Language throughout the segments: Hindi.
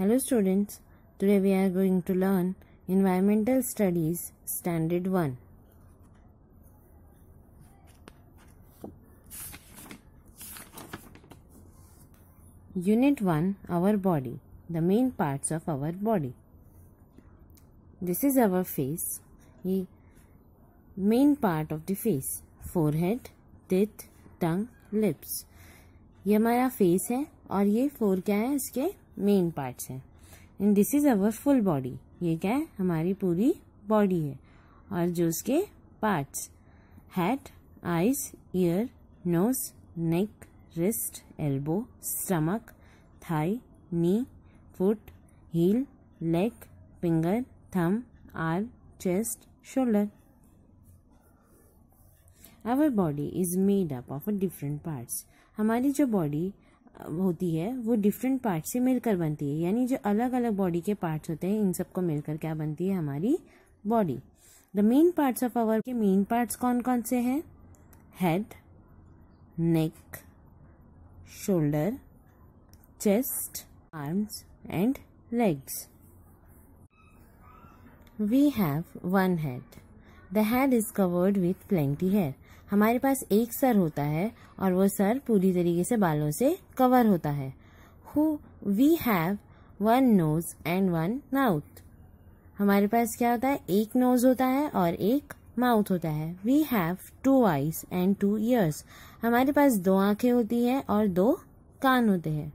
Hello students, today we are going to learn Environmental Studies Standard 1. Unit 1 Our body, the main parts of our body. This is our face, the main part of the face, forehead, teeth, tongue lips ये हमारा फेस है और ये फोर क्या है इसके मेन पार्ट्स हैं and this is our full body ये क्या है हमारी पूरी बॉडी है और जो उसके parts head eyes ear nose neck wrist elbow stomach thigh knee foot heel leg finger thumb chest shoulder shoulder. Body is made up of a different parts हमारी जो बॉडी होती है वो डिफरेंट पार्ट से मिलकर बनती है यानी जो अलग अलग बॉडी के पार्ट्स होते हैं इन सबको मिलकर क्या बनती है हमारी body the main parts of our के मेन पार्ट्स कौन कौन से हैं head neck shoulder chest arms and legs we have one head the head is covered with plenty hair हमारे पास एक सर होता है और वो सर पूरी तरीके से बालों से कवर होता है who we have one nose and one mouth हमारे पास क्या होता है एक नोज होता है और एक माउथ होता है we have two eyes and two ears हमारे पास दो आंखें होती हैं और दो कान होते हैं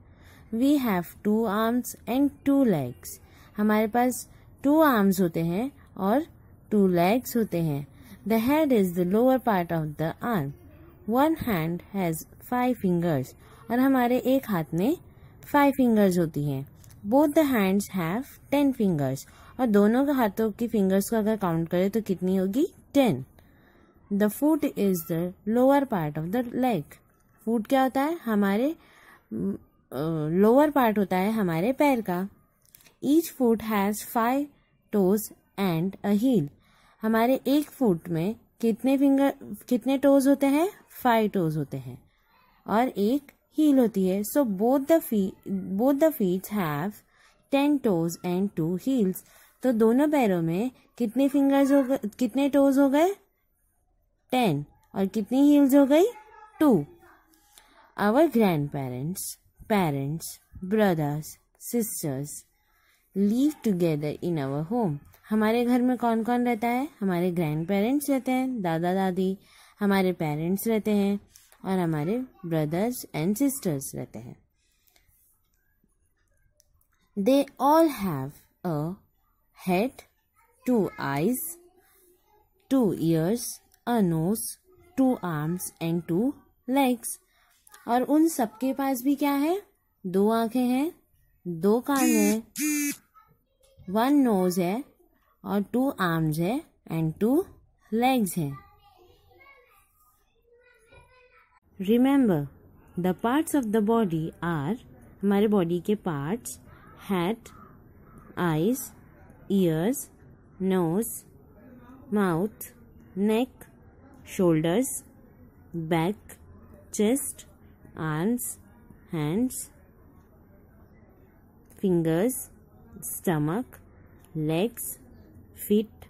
we have two arms and two legs हमारे पास टू आर्म्स होते हैं और टू लेग्स होते हैं The head is the lower part of the arm. One hand has five fingers. और हमारे एक हाथ में five fingers होती हैं Both the hands have ten fingers. और दोनों के हाथों की fingers को अगर count करें तो कितनी होगी ten. The foot is the lower part of the leg. Foot क्या होता है हमारे lower part होता है हमारे पैर का Each foot has five toes and a heel. हमारे एक फुट में कितने फिंगर कितने टोज होते हैं फाइव टोज होते हैं और एक हील होती है so both the fee both the feet have ten toes and two heels तो दोनों पैरों में कितने फिंगर्स हो गए कितने टोज हो गए टेन और कितनी हील्स हो गई two our grandparents parents brothers sisters live together in our home हमारे घर में कौन कौन रहता है हमारे ग्रैंड पेरेंट्स रहते हैं दादा दादी हमारे पेरेंट्स रहते हैं और हमारे ब्रदर्स एंड सिस्टर्स रहते हैं they all have a head two eyes two ears a nose two arms and two legs और उन सबके पास भी क्या है दो आंखें हैं दो कान हैं वन नोज है और टू आर्म्स है एंड टू लेग्स है remember the parts of the body are हमारे बॉडी के parts head eyes ears nose mouth neck shoulders back chest arms hands fingers stomach legs feet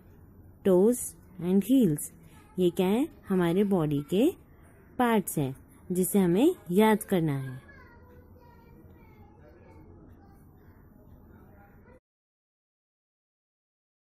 toes and heels ये क्या है हमारे बॉडी के पार्ट्स हैं जिसे हमें याद करना है